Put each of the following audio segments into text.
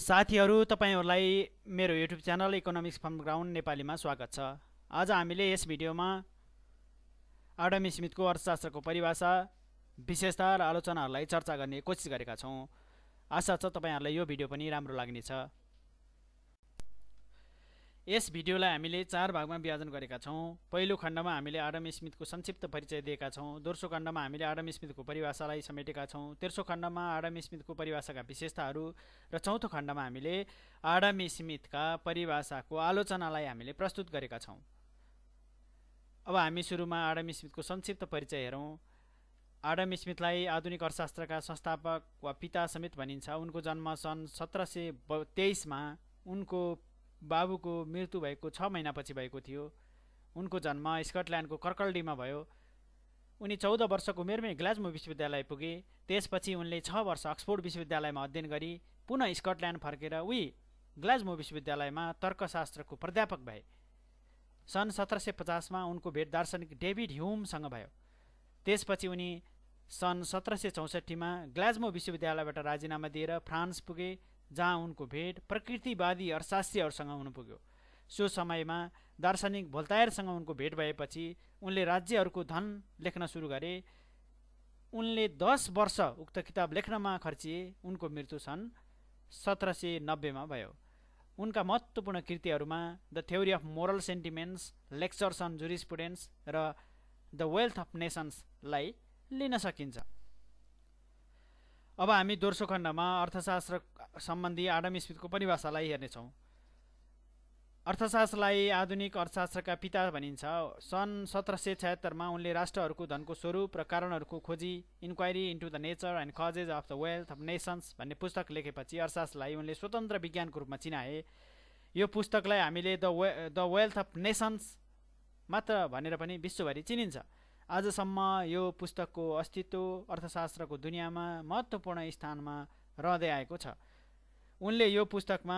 साथीहरू तपाईँहरूलाई मेरो YouTube channel economics from ground नेपालीमा स्वागत छ आज हामीले यस भिडियोमा आडम स्मिथको अर्थशास्त्रको परिभाषा विशेषता र आलोचनाहरूलाई चर्चा गर्ने कोसिस गरेका छौँ आशा छ तपाईँहरूलाई यो भिडियो पनि राम्रो लाग्नेछ यस भिडियोलाई हामीले चार भागमा विभाजन गरेका छौँ पहिलो खण्डमा हामीले आडम स्मिथको संक्षिप्त परिचय दिएका छौँ दोस्रो खण्डमा हामीले आडम स्मिथको परिभाषालाई समेटेका छौँ तेस्रो खण्डमा आडम स्मिथको परिभाषाका विशेषताहरू र चौथो खण्डमा हामीले आडम स्मिथका परिभाषाको आलोचनालाई हामीले प्रस्तुत गरेका छौँ अब हामी सुरुमा आडम स्मिथको संक्षिप्त परिचय हेरौँ आडम स्मिथलाई आधुनिक अर्थशास्त्रका संस्थापक वा पिता समेत भनिन्छ उनको जन्म सन् सत्र सय उनको बाबुको मृत्यु भएको छ महिनापछि भएको थियो उनको जन्म स्कटल्यान्डको कर्कल्डीमा भयो उनी चौध वर्षको उमेरमै ग्लाजमो विश्वविद्यालय पुगे त्यसपछि उनले छ वर्ष अक्सफोर्ड विश्वविद्यालयमा अध्ययन गरी पुनः स्कटल्यान्ड फर्केर उही ग्लाजमो विश्वविद्यालयमा तर्कशास्त्रको प्राध्यापक भए सन् सत्र सय पचासमा उनको भेट दार्शनिक डेभिड ह्युमसँग भयो त्यसपछि उनी सन् सत्र सय चौसठीमा ग्लाजमो विश्वविद्यालयबाट राजीनामा दिएर फ्रान्स पुगे जहाँ उनको भेट प्रकृतिवादी अर्थशास्त्रीहरूसँग हुन पुग्यो सो समयमा दार्शनिक भोल्तायरसँग उनको भेट भएपछि उनले राज्यहरूको धन लेख्न सुरु गरे उनले दस वर्ष उक्त किताब लेख्नमा खर्चिए उनको मृत्यु सन् सत्र सय नब्बेमा भयो उनका महत्त्वपूर्ण कृतिहरूमा the theory of moral sentiments lectures on jurisprudence र द वेल्थ अफ नेसन्सलाई लिन सकिन्छ अब हामी दोस्रो खण्डमा अर्थशास्त्र सम्बन्धी आडम स्मिथको परिभाषालाई हेर्नेछौँ अर्थशास्त्रलाई आधुनिक अर्थशास्त्रका पिता भनिन्छ सन् सत्र सय छयत्तरमा उनले राष्ट्रहरूको धनको स्वरूप र कारणहरूको खोजी inquiry into the nature and causes of the wealth of nations भन्ने पुस्तक लेखेपछि अर्थशास्त्रलाई उनले स्वतन्त्र विज्ञानको रूपमा चिनाए यो पुस्तकलाई हामीले the way the wealth of nations मात्र भनेर पनि विश्वभरि चिनिन्छ आजसम्म यो पुस्तकको अस्तित्व अर्थशास्त्रको दुनियाँमा महत्त्वपूर्ण स्थानमा रहँदै आएको छ उनले यो पुस्तकमा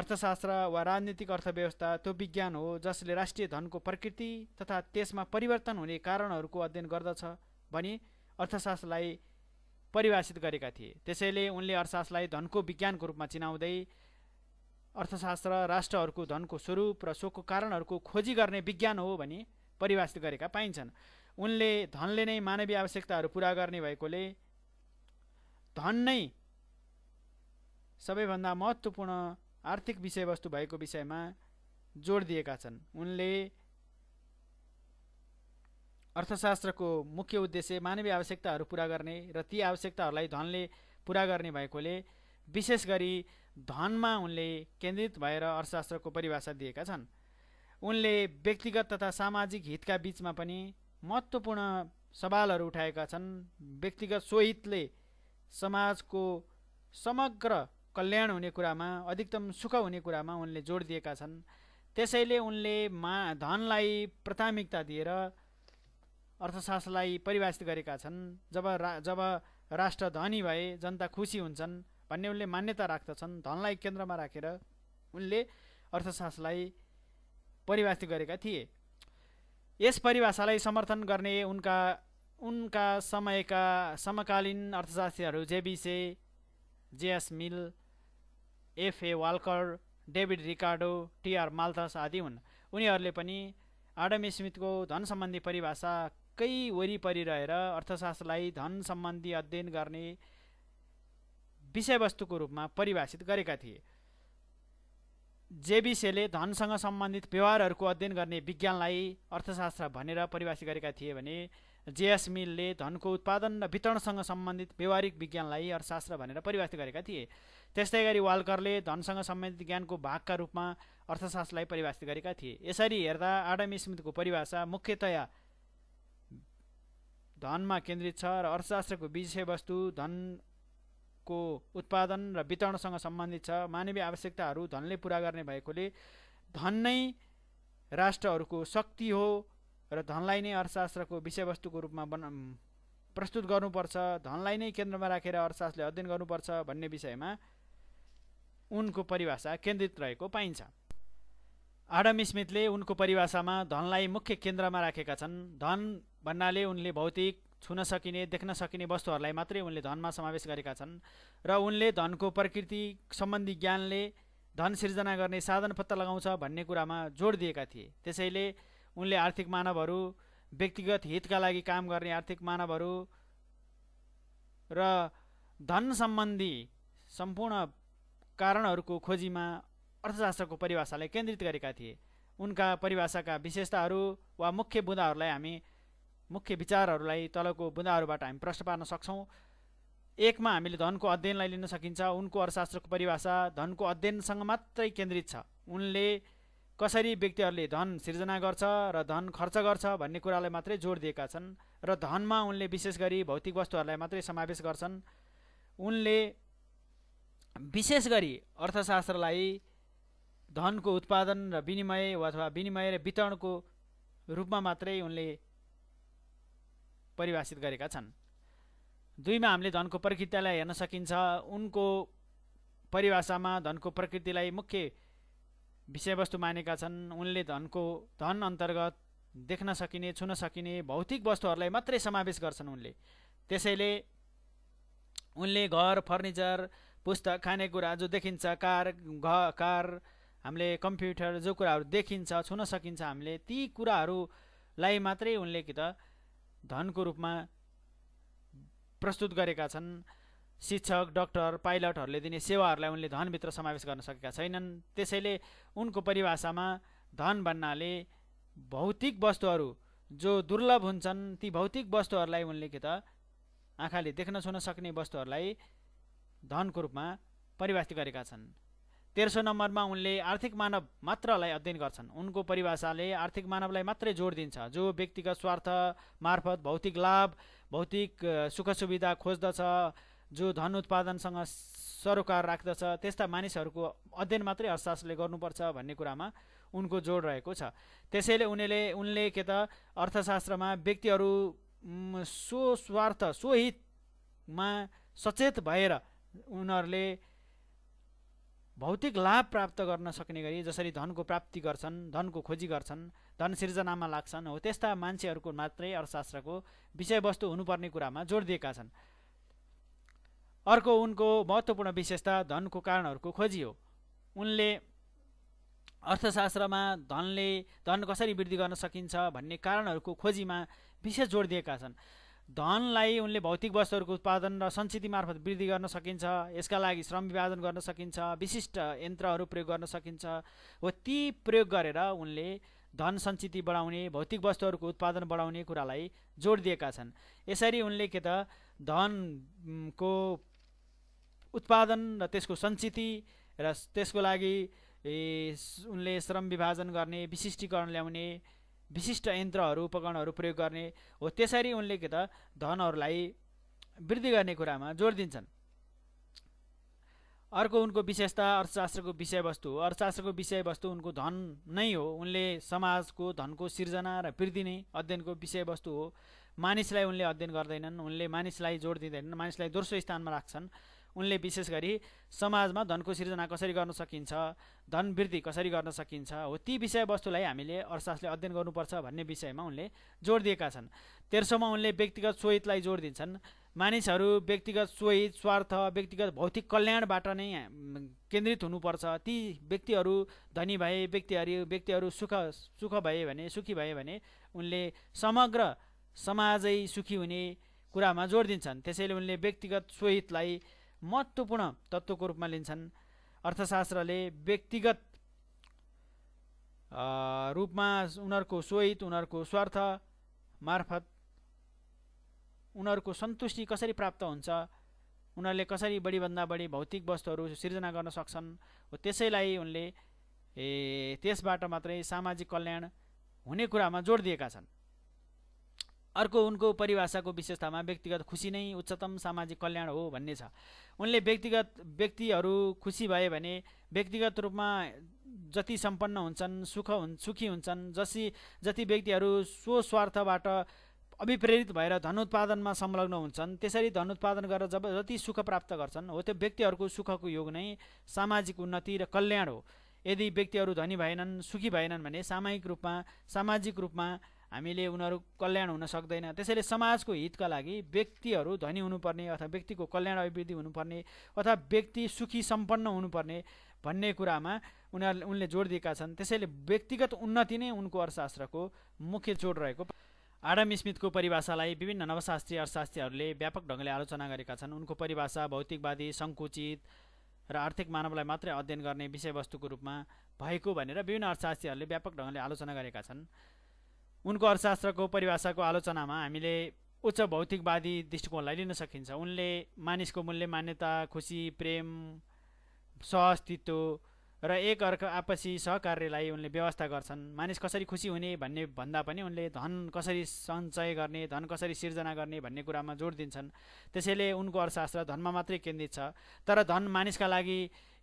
अर्थशास्त्र वा राजनीतिक अर्थव्यवस्था त्यो विज्ञान हो जसले राष्ट्रिय धनको प्रकृति तथा त्यसमा परिवर्तन हुने कारणहरूको अध्ययन गर्दछ भनी अर्थशास्त्रलाई परिभाषित गरेका थिए त्यसैले उनले अर्थशास्त्रलाई धनको विज्ञानको रूपमा चिनाउँदै अर्थशास्त्र राष्ट्रहरूको धनको स्वरूप र शोकको कारणहरूको खोजी गर्ने विज्ञान हो भनी परिभाषित गरेका पाइन्छन् उनले धनले नै मानवीय आवश्यकताहरू पुरा गर्ने भएकोले धन नै सबैभन्दा महत्त्वपूर्ण आर्थिक विषयवस्तु भएको विषयमा जोड दिएका छन् उनले अर्थशास्त्रको मुख्य उद्देश्य मानवीय आवश्यकताहरू पुरा गर्ने र ती आवश्यकताहरूलाई धनले पुरा गर्ने भएकोले विशेष गरी धनमा उनले केन्द्रित भएर अर्थशास्त्रको परिभाषा दिएका छन् उनले व्यक्तिगत तथा सामाजिक हितका बिचमा पनि महत्त्वपूर्ण सवालहरू उठाएका छन् व्यक्तिगत सोहितले समाजको समग्र कल्याण हुने कुरामा अधिकतम सुख हुने कुरामा उनले जोड दिएका छन् त्यसैले उनले मा धनलाई प्राथमिकता दिएर अर्थशास्त्रलाई परिभाषित गरेका छन् जब रा जब राष्ट्र धनी भए जनता खुसी हुन्छन् भन्ने उनले मान्यता राख्दछन् धनलाई केन्द्रमा राखेर उनले अर्थशास्त्रलाई परिभाषित गरेका थिए यस परिभाषालाई समर्थन गर्ने उनका उनका समयका समकालीन अर्थशास्त्रीहरू J B Say J S Mill F A Walker David Ricardo T R Malthus आदि हुन् उनीहरूले पनि आडम स्मिथको धन सम्बन्धी परिभाषाकै वरिपरि रहेर अर्थशास्त्रलाई धन सम्बन्धी अध्ययन गर्ने विषयवस्तुको रूपमा परिभाषित गरेका थिए जेबिसेले धनसँग सम्बन्धित व्यवहारहरूको अध्ययन गर्ने विज्ञानलाई अर्थशास्त्र भनेर परिभाषित गरेका थिए भने जेएस मिलले धनको उत्पादन र वितरणसँग सम्बन्धित व्यवहारिक विज्ञानलाई अर्थशास्त्र भनेर परिभाषित गरेका थिए त्यस्तै गरी वालकरले धनसँग सम्बन्धित ज्ञानको भागका रूपमा अर्थशास्त्रलाई परिभाषित गरेका थिए यसरी हेर्दा आडम स्मिथको परिभाषा मुख्यतया धनमा केन्द्रित छ र अर्थशास्त्रको विषयवस्तु धन को उत्पादन र वितरणसँग सम्बन्धित छ मानवीय आवश्यकताहरू धनले पुरा गर्ने भएकोले धन नै राष्ट्रहरूको शक्ति हो र धनलाई नै अर्थशास्त्रको विषयवस्तुको रूपमा बना प्रस्तुत गर्नुपर्छ धनलाई नै केन्द्रमा राखेर अर्थशास्त्रले अध्ययन गर्नुपर्छ भन्ने विषयमा उनको परिभाषा केन्द्रित रहेको पाइन्छ आडम स्मिथले उनको परिभाषामा धनलाई मुख्य केन्द्रमा राखेका छन् धन भन्नाले उनले भौतिक छुन सकिने देख्न सकिने वस्तुहरूलाई मात्रै उनले धनमा समावेश गरेका छन् र उनले धनको प्रकृति सम्बन्धी ज्ञानले धन सिर्जना गर्ने साधन पत्ता लगाउँछ भन्ने कुरामा जोड दिएका थिए त्यसैले उनले आर्थिक मानवहरू व्यक्तिगत हितका लागि काम गर्ने आर्थिक मानवहरू र धन सम्बन्धी सम्पूर्ण कारणहरूको खोजीमा अर्थशास्त्रको परिभाषालाई केन्द्रित गरेका थिए उनका परिभाषाका विशेषताहरू वा मुख्य बुँदाहरूलाई हामी मुख्य विचारहरूलाई तलको बुँदाहरूबाट हामी प्रश्न पार्न सक्छौँ एकमा हामीले धनको अध्ययनलाई लिन सकिन्छ उनको अर्थशास्त्रको परिभाषा धनको अध्ययनसँग मात्रै केन्द्रित छ उनले कसरी व्यक्तिहरूले धन सिर्जना गर्छ र धन खर्च गर्छ भन्ने कुरालाई मात्रै जोड दिएका छन् र धनमा उनले विशेष गरी भौतिक वस्तुहरूलाई मात्रै समावेश गर्छन् उनले विशेष गरी अर्थशास्त्रलाई धनको उत्पादन र विनिमय अथवा विनिमय र वितरणको रूपमा मात्रै उनले परिभाषित गरेका छन् दुईमा हामीले धनको प्रकृतिलाई हेर्न सकिन्छ उनको परिभाषामा धनको प्रकृतिलाई मुख्य विषयवस्तु मानेका छन् उनले धनको धन अन्तर्गत देख्न सकिने छुन सकिने भौतिक वस्तुहरूलाई मात्रै समावेश गर्छन् उनले त्यसैले उनले घर फर्निचर पुस्तक खानेकुरा जो देखिन्छ कार घ कार हामीले कम्प्युटर जो कुराहरू देखिन्छ छुन सकिन्छ हामीले ती कुराहरूलाई मात्रै उनले कि त धनको रूपमा प्रस्तुत गरेका छन् शिक्षक डक्टर पाइलटहरूले दिने सेवाहरूलाई उनले धनभित्र समावेश गर्न सकेका छैनन् त्यसैले उनको परिभाषामा धन भन्नाले भौतिक वस्तुहरू जो दुर्लभ हुन्छन् ती भौतिक वस्तुहरूलाई उनले के त आँखाले देख्न छुन सक्ने वस्तुहरूलाई धनको रूपमा परिभाषित गरेका छन् तेर्सो नम्बरमा उनले आर्थिक मानव मात्रलाई अध्ययन गर्छन् उनको परिभाषाले आर्थिक मानवलाई मात्रै जोड दिन्छ जो व्यक्तिगत स्वार्थ मार्फत भौतिक लाभ भौतिक सुख सुविधा खोज्दछ जो धन उत्पादनसँग सरोकार राख्दछ त्यस्ता मानिसहरूको अध्ययन मात्रै अर्थशास्त्रले गर्नुपर्छ भन्ने कुरामा उनको जोड रहेको छ त्यसैले उनीले उनले के त अर्थशास्त्रमा व्यक्तिहरू स्वस्वार्थ स्वहितमा सचेत भएर उनीहरूले भौतिक लाभ प्राप्त गर्न सक्ने गरी जसरी धनको प्राप्ति गर्छन् धनको खोजी गर्छन् धन सिर्जनामा लाग्छन् हो त्यस्ता मान्छेहरूको मात्रै अर्थशास्त्रको विषयवस्तु हुनुपर्ने कुरामा जोड दिएका छन् अर्को उनको महत्त्वपूर्ण विशेषता धनको कारणहरूको खोजी हो उनले अर्थशास्त्रमा धनले धन कसरी वृद्धि गर्न सकिन्छ भन्ने कारणहरूको खोजीमा विशेष जोड दिएका छन् धनलाई उनले भौतिक वस्तुहरूको उत्पादन र संस्कृति मार्फत वृद्धि गर्न सकिन्छ यसका लागि श्रम विभाजन गर्न सकिन्छ विशिष्ट यन्त्रहरू प्रयोग गर्न सकिन्छ हो ती प्रयोग गरेर उनले धन सञ्चित बढाउने भौतिक वस्तुहरूको उत्पादन बढाउने कुरालाई जोड दिएका छन् यसरी उनले के त धनको उत्पादन र त्यसको सञ्चित र त्यसको लागि उनले श्रम विभाजन गर्ने विशिष्टीकरण ल्याउने विशिष्ट यन्त्रहरू उपकरणहरू प्रयोग गर्ने हो त्यसरी उनले के त धनहरूलाई वृद्धि गर्ने कुरामा जोड दिन्छन् अर्को उनको विशेषता अर्थशास्त्रको विषयवस्तु हो अर्थशास्त्रको विषयवस्तु उनको धन नै हो उनले समाजको धनको सिर्जना र वृद्धि नै अध्ययनको विषयवस्तु हो मानिसलाई उनले अध्ययन गर्दैनन् उनले मानिसलाई जोड दिँदैनन् मानिसलाई दोस्रो स्थानमा राख्छन् उनले विशेष गरी समाजमा धनको सिर्जना कसरी गर्न सकिन्छ धन वृद्धि कसरी गर्न सकिन्छ हो ती विषयवस्तुलाई हामीले अर्थशास्त्रले अध्ययन गर्नुपर्छ भन्ने विषयमा उनले जोड दिएका छन् तेर्सोमा उनले व्यक्तिगत सोहितलाई जोड दिन्छन् मानिसहरू व्यक्तिगत सोहित स्वार्थ व्यक्तिगत भौतिक कल्याणबाट नै केन्द्रित हुनुपर्छ ती व्यक्तिहरू धनी भए व्यक्तिहरू व्यक्तिहरू सुख सुख भए भने सुखी भए भने उनले समग्र समाजै सुखी हुने कुरामा जोड दिन्छन् त्यसैले उनले व्यक्तिगत सोहितलाई महत्त्वपूर्ण तत्त्वको रूपमा लिन्छन् अर्थशास्त्रले व्यक्तिगत रूपमा उनीहरूको सोहित उनीहरूको स्वार्थ मार्फत उनीहरूको सन्तुष्टि कसरी प्राप्त हुन्छ उनीहरूले कसरी बढीभन्दा बढी भौतिक वस्तुहरू सिर्जना गर्न सक्छन् हो त्यसैलाई उनले ए त्यसबाट मात्रै सामाजिक कल्याण हुने कुरामा जोड दिएका छन् अर्को उनको परिभाषाको विशेषतामा व्यक्तिगत खुसी नै उच्चतम सामाजिक कल्याण हो भन्ने छ उनले व्यक्तिगत व्यक्तिहरू खुसी भए भने व्यक्तिगत रूपमा जति सम्पन्न हुन्छन् सुख हुन् सुखी हुन्छन् जसी जति व्यक्तिहरू स्वस्वार्थबाट अभिप्रेरित भएर धनुत्पादनमा संलग्न हुन्छन् त्यसरी धनुत्पादन गरेर जब जति सुख प्राप्त गर्छन् हो त्यो व्यक्तिहरूको सुखको योग नै सामाजिक उन्नति र कल्याण हो यदि व्यक्तिहरू धनी भएनन् सुखी भएनन् भने सामूहिक रूपमा सामाजिक रूपमा हामीले उनीहरू कल्याण हुन सक्दैन त्यसैले समाजको हितका लागि व्यक्तिहरू धनी हुनुपर्ने अथवा व्यक्तिको कल्याण अभिवृद्धि हुनुपर्ने अथवा व्यक्ति सुखी सम्पन्न हुनुपर्ने भन्ने कुरामा उनीहरूले उनले जोड दिएका छन् त्यसैले व्यक्तिगत उन्नति नै उनको अर्थशास्त्रको मुख्य जोड रहेको आडम स्मिथको परिभाषालाई विभिन्न नवशास्त्रीय अर्थशास्त्रीहरूले व्यापक ढङ्गले आलोचना गरेका छन् उनको परिभाषा भौतिकवादी सङ्कुचित र आर्थिक मानवलाई मात्रै अध्ययन गर्ने विषयवस्तुको रूपमा भएको भनेर विभिन्न अर्थशास्त्रीहरूले व्यापक ढङ्गले आलोचना गरेका छन् उनको अर्थशास्त्रको परिभाषाको आलोचनामा हामीले उच्च भौतिकवादी दृष्टिकोणलाई लिन सकिन्छ उनले मानिसको मूल्य मान्यता खुसी प्रेम सहअस्तित्व र एक अर्को आपसी सहकार्यलाई उनले व्यवस्था गर्छन् मानिस कसरी खुसी हुने भन्ने भन्दा पनि उनले धन कसरी सञ्चय गर्ने धन कसरी सिर्जना गर्ने भन्ने कुरामा जोड दिन्छन् त्यसैले उनको अर्थशास्त्र धनमा मात्रै केन्द्रित छ तर धन मानिसका लागि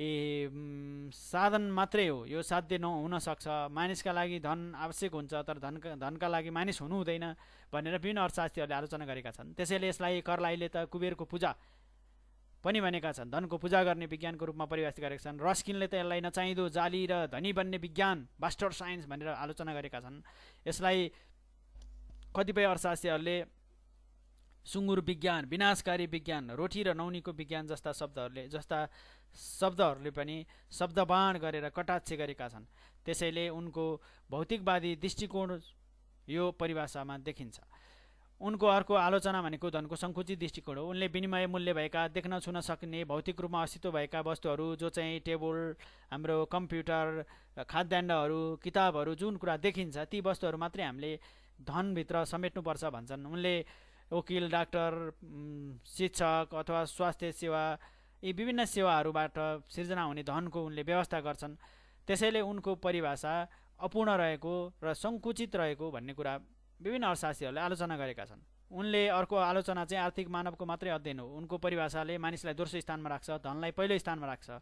ए साधन मात्रै हो यो साध्य नहुनसक्छ मानिसका लागि धन आवश्यक हुन्छ तर धनका धनका लागि मानिस हुनु हुँदैन भनेर विभिन्न अर्थशास्त्रीहरूले आलोचना गरेका छन् त्यसैले यसलाई कर्लाईले त कुबेरको पूजा पनि भनेका छन् धनको पूजा गर्ने विज्ञानको रूपमा परिभाषित गरेका छन् रस्किनले त यसलाई नचाहिँदो जाली र धनी बन्ने विज्ञान बास्टर साइन्स भनेर आलोचना गरेका छन् यसलाई कतिपय अर्थशास्त्रीहरूले सुँगुर विज्ञान विनाशकारी विज्ञान रोटी र नौनीको विज्ञान जस्ता शब्दहरूले जस्ता शब्दहरूले पनि शब्दबाण गरेर कटाक्ष गरेका छन् त्यसैले उनको भौतिकवादी दृष्टिकोण यो परिभाषामा देखिन्छ उनको अर्को आलोचना भनेको धनको सङ्कुचित दृष्टिकोण हो उनले विनिमय मूल्य भएका देख्न छुन सक्ने भौतिक रूपमा अस्तित्व भएका वस्तुहरू जो चाहिँ टेबल हाम्रो कम्प्युटर खाद्यान्नहरू किताबहरू जुन कुरा देखिन्छ ती वस्तुहरू मात्रै हामीले धनभित्र समेट्नुपर्छ भन्छन् उनले वकिल डाक्टर शिक्षक अथवा स्वास्थ्य सेवा यी विभिन्न सेवाहरूबाट सिर्जना हुने धनको उनले व्यवस्था गर्छन् त्यसैले उनको परिभाषा अपूर्ण रहेको र सङ्कुचित रहेको भन्ने कुरा विभिन्न अर्थशास्त्रीहरूले आलोचना गरेका छन् उनले अर्को आलोचना चाहिँ आर्थिक मानवको मात्रै अध्ययन हो उनको परिभाषाले मानिसलाई दोस्रो स्थानमा राख्छ धनलाई पहिलो स्थानमा राख्छ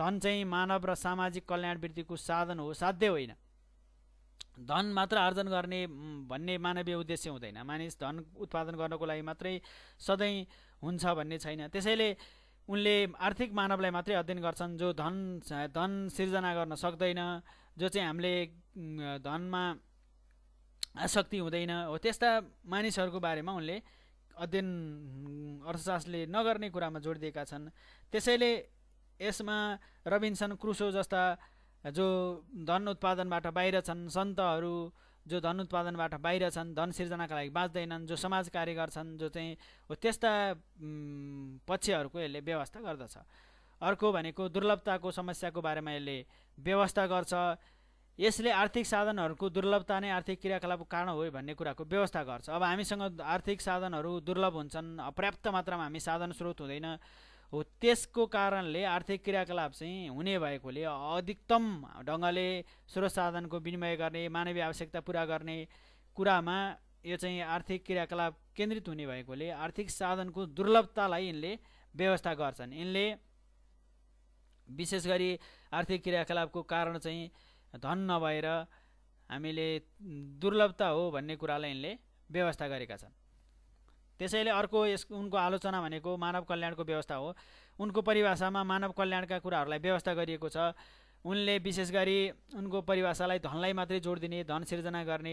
धन चाहिँ मानव र सामाजिक कल्याण वृद्धिको साधन हो साध्य होइन धन मात्र आर्जन गर्ने भन्ने मानवीय उद्देश्य हुँदैन मानिस धन उत्पादन गर्नको लागि मात्रै सधैँ हुन्छ भन्ने छैन त्यसैले उनले आर्थिक मानवलाई मात्रै अध्ययन गर्छन् जो धन धन सिर्जना गर्न सक्दैन जो चाहिँ हामीले धनमा आसक्ति हुँदैन हो त्यस्ता मानिसहरूको बारेमा उनले अध्ययन अर्थशास्त्रले नगर्ने कुरामा जोड दिएका छन् त्यसैले यसमा रबिन्सन क्रुसो जस्ता जो धन उत्पादनबाट बाहिर छन् सन्तहरू जो धन उत्पादनबाट बाहिर छन् धन सिर्जनाका लागि बाँच्दैनन् जो समाज कार्य गर्छन् जो चाहिँ हो त्यस्ता पक्षहरूको यसले व्यवस्था गर्दछ अर्को भनेको दुर्लभताको समस्याको बारेमा यसले व्यवस्था गर्छ यसले आर्थिक साधनहरूको दुर्लभता नै आर्थिक क्रियाकलापको कारण हो भन्ने कुराको व्यवस्था गर्छ अब हामीसँग आर्थिक साधनहरू दुर्लभ हुन्छन् अपर्याप्त मात्रामा हामी साधन स्रोत हुँदैन हो त्यसको कारणले आर्थिक क्रियाकलाप चाहिँ हुने भएकोले अधिकतम ढङ्गले स्रोत साधनको विनिमय गर्ने मानवीय आवश्यकता पुरा गर्ने कुरामा यो चाहिँ आर्थिक क्रियाकलाप केन्द्रित हुने भएकोले आर्थिक साधनको दुर्लभतालाई यिनले व्यवस्था गर्छन् यिनले विशेष गरी आर्थिक क्रियाकलापको कारण चाहिँ धन नभएर हामीले दुर्लभता हो भन्ने कुरालाई यिनले व्यवस्था गरेका छन् त्यसैले अर्को यस उनको आलोचना भनेको मानव कल्याणको व्यवस्था हो उनको परिभाषामा मानव कल्याणका कुराहरूलाई व्यवस्था गरिएको छ उनले विशेष गरी उनको परिभाषालाई धनलाई मात्रै जोड दिने धन सिर्जना गर्ने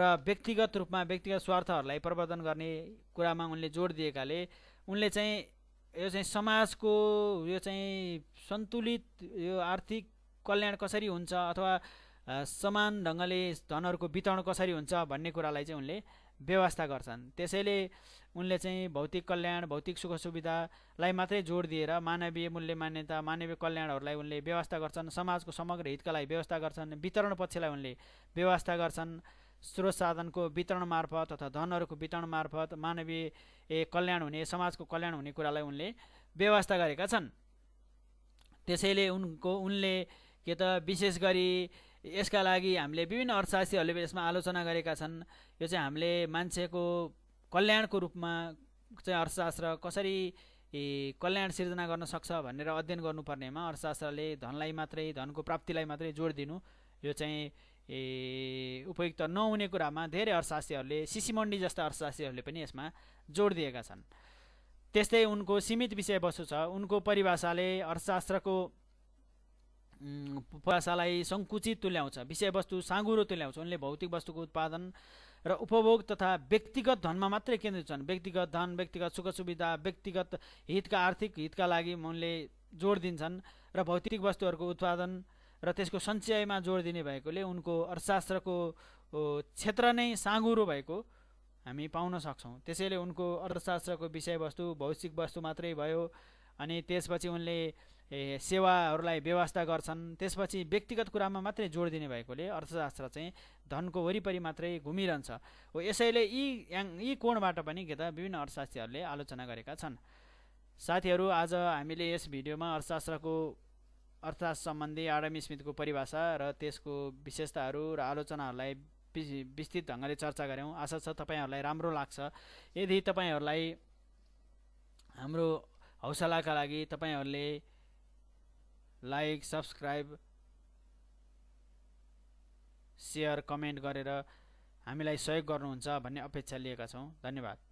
र व्यक्तिगत रूपमा व्यक्तिगत स्वार्थहरूलाई प्रवर्धन गर्ने कुरामा उनले जोड दिएकाले उनले चाहिँ यो चाहिँ समाजको यो चाहिँ सन्तुलित यो आर्थिक कल्याण कसरी हुन्छ अथवा समान ढङ्गले धनहरूको वितरण कसरी हुन्छ भन्ने कुरालाई चाहिँ उनले व्यवस्था गर्छन् त्यसैले उनले चाहिँ भौतिक कल्याण भौतिक सुख सुविधालाई मात्रै जोड दिएर मानवीय मूल्य मान्यता मानवीय कल्याणहरूलाई उनले व्यवस्था गर्छन् समाजको समग्र हितका लागि व्यवस्था गर्छन् वितरण पक्षलाई उनले व्यवस्था गर्छन् स्रोत साधनको वितरण मार्फत अथवा धनहरूको वितरण मार्फत मानवीय कल्याण हुने समाजको कल्याण हुने कुरालाई उनले व्यवस्था गरेका छन् त्यसैले उनको उनले के त विशेष गरी यसका लागि हामीले विभिन्न अर्थशास्त्रीहरूले यसमा आलोचना गरेका छन् यो चाहिँ हामीले मान्छेको कल्याणको रूपमा चाहिँ अर्थशास्त्र कसरी कल्याण सिर्जना गर्न सक्छ भनेर अध्ययन गर्नुपर्नेमा अर्थशास्त्रले धनलाई मात्रै धनको प्राप्तिलाई मात्रै जोड दिनु यो चाहिँ ए उपयुक्त नहुने कुरामा धेरै अर्थशास्त्रीहरूले मण्डी जस्ता अर्थशास्त्रीहरूले पनि यसमा जोड दिएका छन् त्यस्तै उनको सीमित विषयवस्तु छ उनको परिभाषाले अर्थशास्त्रको भाषालाई सङ्कुचित तुल्याउँछ विषयवस्तु साँगुरो तुल्याउँछ उनले भौतिक वस्तुको उत्पादन र उपभोग तथा व्यक्तिगत धनमा मात्रै केन्द्रित छन् व्यक्तिगत धन व्यक्तिगत सुख सुविधा व्यक्तिगत हितका आर्थिक हितका लागि उनले जोड दिन्छन् र भौतिक वस्तुहरूको उत्पादन र त्यसको सञ्चयमा जोड दिने भएकोले उनको अर्थशास्त्रको क्षेत्र नै साँगुरो भएको हामी पाउन सक्छौँ त्यसैले उनको अर्थशास्त्रको विषयवस्तु भौतिक वस्तु मात्रै भयो अनि त्यसपछि उनले सेवाहरूलाई व्यवस्था गर्छन् त्यसपछि व्यक्तिगत कुरामा मात्रै जोड दिने भएकोले अर्थशास्त्र चाहिँ धनको वरिपरि मात्रै घुमिरहन्छ हो यसैले यी याङ यी कोणबाट पनि के त विभिन्न अर्थशास्त्रीहरूले आलोचना गरेका छन् साथीहरू आज हामीले यस भिडियोमा अर्थशास्त्रको अर्थशास्त्र सम्बन्धी आडमी स्मिथको परिभाषा र त्यसको विशेषताहरू र आलोचनाहरूलाई विस्तृत ढङ्गले चर्चा गऱ्यौँ आशा छ तपाईँहरूलाई राम्रो लाग्छ यदि तपाईँहरूलाई हाम्रो हौसलाका लागि तपाईँहरूले लाइक सब्सक्राइब सेयर कमेन्ट गरेर हामीलाई सहयोग गर्नुहुन्छ भन्ने अपेक्षा लिएका छौँ धन्यवाद